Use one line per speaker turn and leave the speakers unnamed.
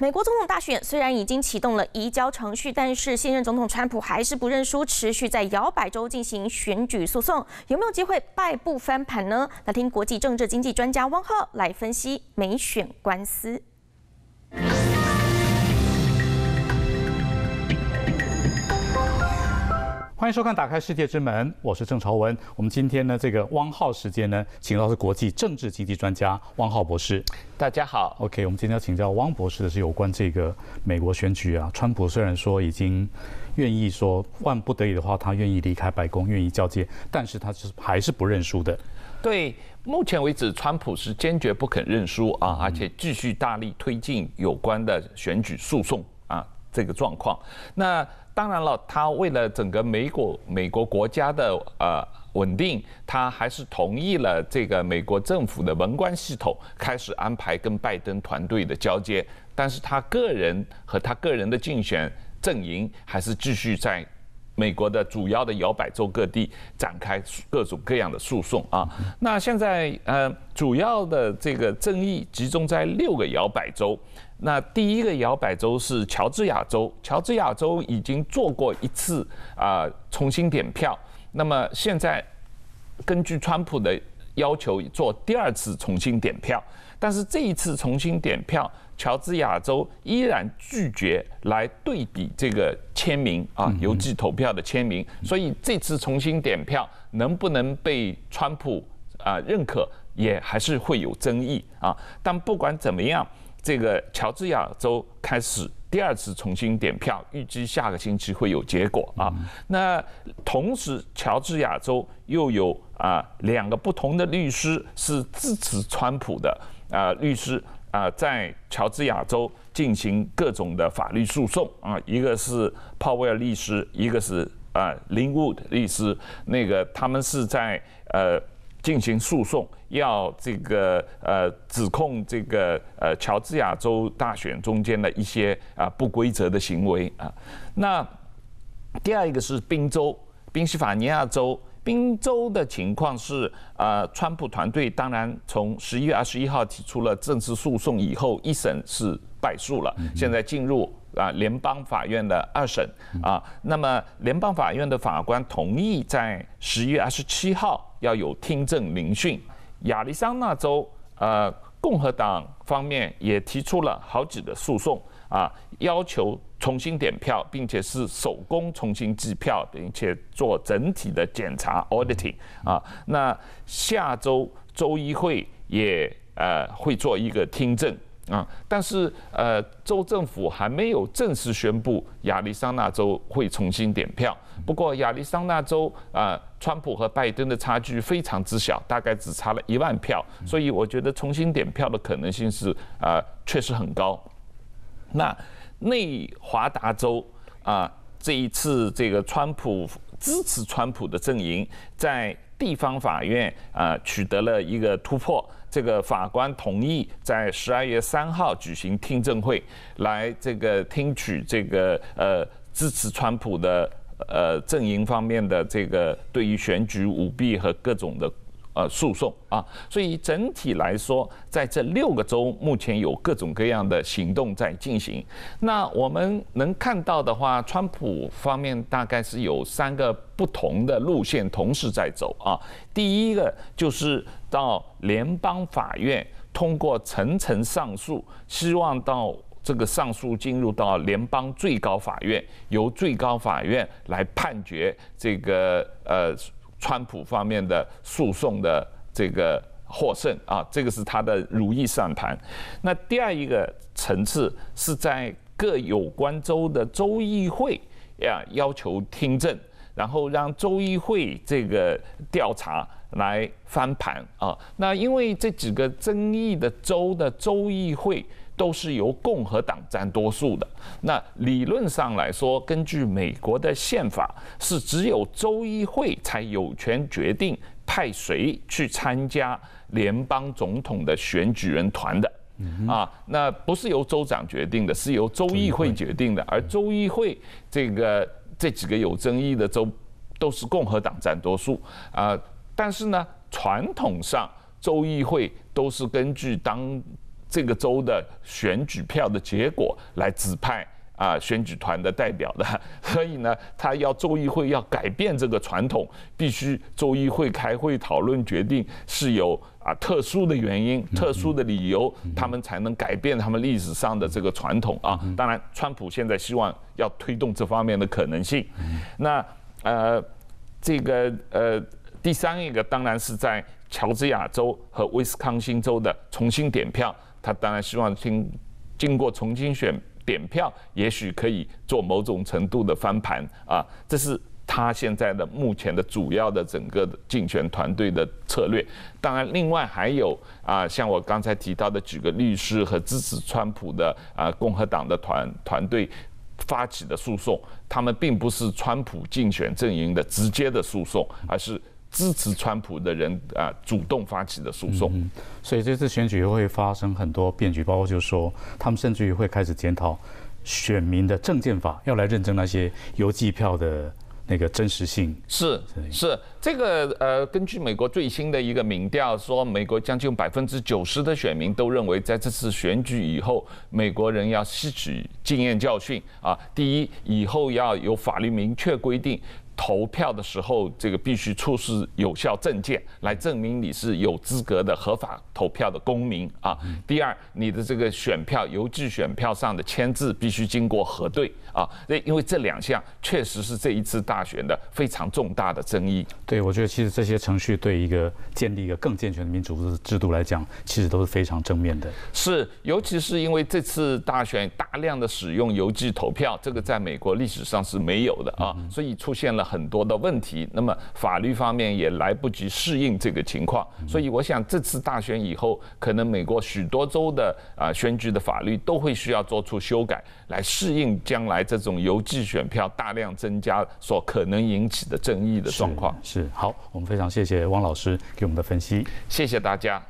美国总统大选虽然已经启动了移交程序，但是现任总统川普还是不认输，持续在摇摆州进行选举诉讼，有没有机会败不翻盘呢？来听国际政治经济专家汪浩来分析美选官司。
欢迎收看《打开世界之门》，我是郑朝文。我们今天呢，这个汪浩时间呢，请到是国际政治经济专家汪浩博士。大家好，OK，我们今天要请教汪博士的是有关这个美国选举啊。川普虽然说已经愿意说万不得已的话，他愿意离开白宫，愿意交接，但是他是还是不认输的。
对，目前为止，川普是坚决不肯认输啊，而且继续大力推进有关的选举诉讼啊，这个状况。那。当然了，他为了整个美国美国国家的呃稳定，他还是同意了这个美国政府的文官系统开始安排跟拜登团队的交接，但是他个人和他个人的竞选阵营还是继续在。美国的主要的摇摆州各地展开各种各样的诉讼啊。那现在呃，主要的这个争议集中在六个摇摆州。那第一个摇摆州是乔治亚州，乔治亚州已经做过一次啊重新点票，那么现在根据川普的要求做第二次重新点票，但是这一次重新点票。乔治亚州依然拒绝来对比这个签名啊，邮寄投票的签名，所以这次重新点票能不能被川普啊认可，也还是会有争议啊。但不管怎么样，这个乔治亚州开始第二次重新点票，预计下个星期会有结果啊。那同时，乔治亚州又有啊两个不同的律师是支持川普的啊律师。啊，在乔治亚州进行各种的法律诉讼啊，一个是鲍威尔律师，一个是啊林 i n 律师，那个他们是在呃进行诉讼，要这个呃指控这个呃乔治亚州大选中间的一些啊不规则的行为啊。那第二一个是宾州，宾夕法尼亚州。宾州的情况是，呃，川普团队当然从十一月二十一号提出了正式诉讼以后，一审是败诉了，现在进入啊联邦法院的二审啊。那么联邦法院的法官同意在十一月二十七号要有听证聆讯。亚利桑那州呃共和党方面也提出了好几个诉讼啊，要求。重新点票，并且是手工重新计票，并且做整体的检查 （auditing） 啊。那下周周一会也呃会做一个听证啊。但是呃，州政府还没有正式宣布亚利桑那州会重新点票。不过亚利桑那州啊，川普和拜登的差距非常之小，大概只差了一万票，所以我觉得重新点票的可能性是啊确实很高。那。内华达州啊，这一次这个川普支持川普的阵营在地方法院啊取得了一个突破，这个法官同意在十二月三号举行听证会，来这个听取这个呃支持川普的呃阵营方面的这个对于选举舞弊和各种的。呃，诉讼啊，所以整体来说，在这六个州目前有各种各样的行动在进行。那我们能看到的话，川普方面大概是有三个不同的路线同时在走啊。第一个就是到联邦法院，通过层层上诉，希望到这个上诉进入到联邦最高法院，由最高法院来判决这个呃。川普方面的诉讼的这个获胜啊，这个是他的如意算盘。那第二一个层次是在各有关州的州议会呀要求听证，然后让州议会这个调查来翻盘啊。那因为这几个争议的州的州议会。都是由共和党占多数的。那理论上来说，根据美国的宪法，是只有州议会才有权决定派谁去参加联邦总统的选举人团的。啊，那不是由州长决定的，是由州议会决定的。而州议会这个这几个有争议的州都是共和党占多数啊。但是呢，传统上州议会都是根据当。这个州的选举票的结果来指派啊选举团的代表的，所以呢，他要州议会要改变这个传统，必须州议会开会讨论决定，是有啊特殊的原因、特殊的理由，他们才能改变他们历史上的这个传统啊。当然，川普现在希望要推动这方面的可能性。那呃，这个呃，第三一个当然是在乔治亚州和威斯康星州的重新点票。他当然希望经经过重新选点票，也许可以做某种程度的翻盘啊。这是他现在的目前的主要的整个竞选团队的策略。当然，另外还有啊，像我刚才提到的几个律师和支持川普的啊共和党的团团队发起的诉讼，他们并不是川普竞选阵营的直接的诉讼，而是。支持川普的人啊，主动发起的
诉讼，所以这次选举会发生很多变局，包括就是说，他们甚至于会开始检讨选民的证件法，要来认证那些邮寄票的那个真实性。
是是。这个呃，根据美国最新的一个民调说，美国将近百分之九十的选民都认为，在这次选举以后，美国人要吸取经验教训啊。第一，以后要有法律明确规定，投票的时候这个必须出示有效证件，来证明你是有资格的合法投票的公民啊。第二，你的这个选票、邮寄选票上的签字必须经过核对啊。因为这两项确实是这一次大选的
非常重大的争议。对。我觉得其实这些程序对一个建立一个更健全的民主制制度来讲，其实都是非常正面的。是，尤其是因为这次大选
大量的使用邮寄投票，这个在美国历史上是没有的啊，所以出现了很多的问题。那么法律方面也来不及适应这个情况，所以我想这次大选以后，可能美国许多州的啊选举的法律都会需要做出修改，来适应将来这种邮寄选票大量增加所可能引
起的争议的状况。好，我们非常谢谢汪老师给我们的分析，
谢谢大家。